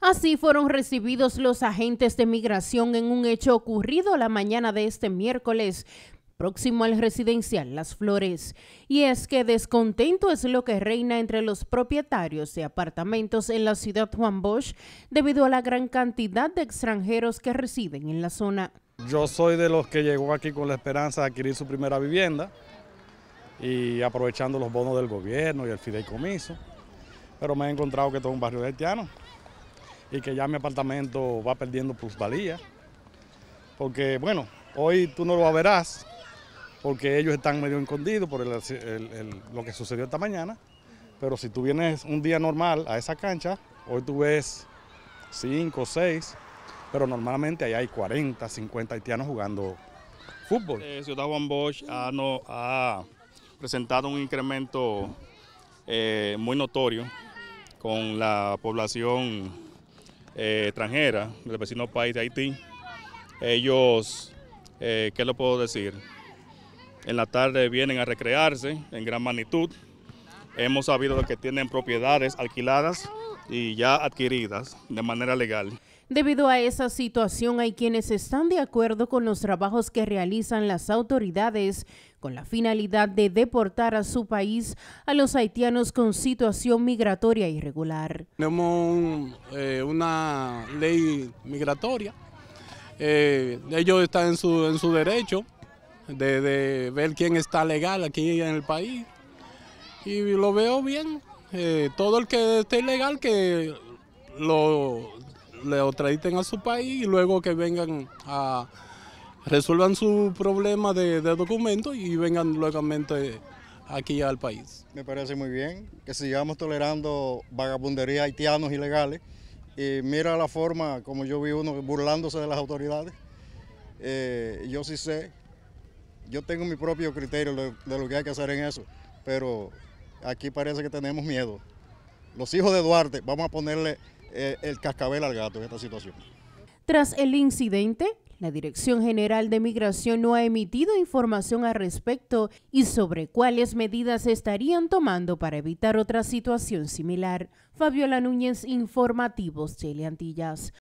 Así fueron recibidos los agentes de migración en un hecho ocurrido la mañana de este miércoles, próximo al residencial Las Flores. Y es que descontento es lo que reina entre los propietarios de apartamentos en la ciudad Juan Bosch debido a la gran cantidad de extranjeros que residen en la zona. Yo soy de los que llegó aquí con la esperanza de adquirir su primera vivienda y aprovechando los bonos del gobierno y el fideicomiso. Pero me he encontrado que todo un barrio de haitianos y que ya mi apartamento va perdiendo plusvalía. Porque, bueno, hoy tú no lo verás porque ellos están medio escondidos por lo que sucedió esta mañana. Pero si tú vienes un día normal a esa cancha, hoy tú ves 5, 6, pero normalmente ahí hay 40, 50 haitianos jugando fútbol. Eh, Ciudad Juan Bosch no, ah presentado un incremento eh, muy notorio con la población eh, extranjera del vecino país de Haití. Ellos, eh, ¿qué lo puedo decir? En la tarde vienen a recrearse en gran magnitud. Hemos sabido que tienen propiedades alquiladas y ya adquiridas de manera legal. Debido a esa situación, hay quienes están de acuerdo con los trabajos que realizan las autoridades con la finalidad de deportar a su país a los haitianos con situación migratoria irregular. Tenemos eh, una ley migratoria. Eh, ellos están en su, en su derecho de ver quién está legal aquí en el país. Y lo veo bien, eh, todo el que esté ilegal que lo, lo a su país y luego que vengan a resuelvan su problema de, de documentos y vengan luego aquí al país. Me parece muy bien que sigamos tolerando vagabundería haitianos ilegales. Y mira la forma como yo vi uno burlándose de las autoridades. Eh, yo sí sé, yo tengo mi propio criterio de lo que hay que hacer en eso, pero aquí parece que tenemos miedo. Los hijos de Duarte, vamos a ponerle eh, el cascabel al gato en esta situación. Tras el incidente, la Dirección General de Migración no ha emitido información al respecto y sobre cuáles medidas estarían tomando para evitar otra situación similar. Fabiola Núñez, Informativos Chile Antillas.